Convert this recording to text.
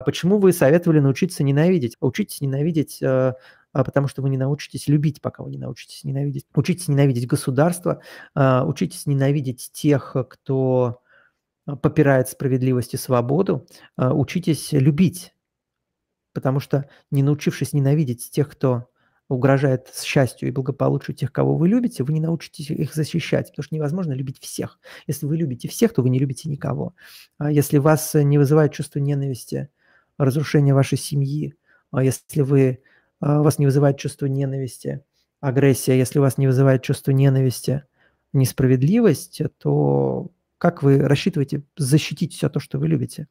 А почему вы советовали научиться ненавидеть? Учитесь ненавидеть э, а потому что вы не научитесь любить, пока вы не научитесь ненавидеть. Учитесь ненавидеть государство, э, учитесь ненавидеть тех, кто попирает справедливость и свободу, э, учитесь любить, потому что не научившись ненавидеть тех, кто угрожает счастью и благополучию тех, кого вы любите, вы не научитесь их защищать, потому что невозможно любить всех. Если вы любите всех, то вы не любите никого. А если вас не вызывает чувство ненависти разрушение вашей семьи, а если вы, а, вас не вызывает чувство ненависти, агрессия, если вас не вызывает чувство ненависти, несправедливость, то как вы рассчитываете защитить все то, что вы любите?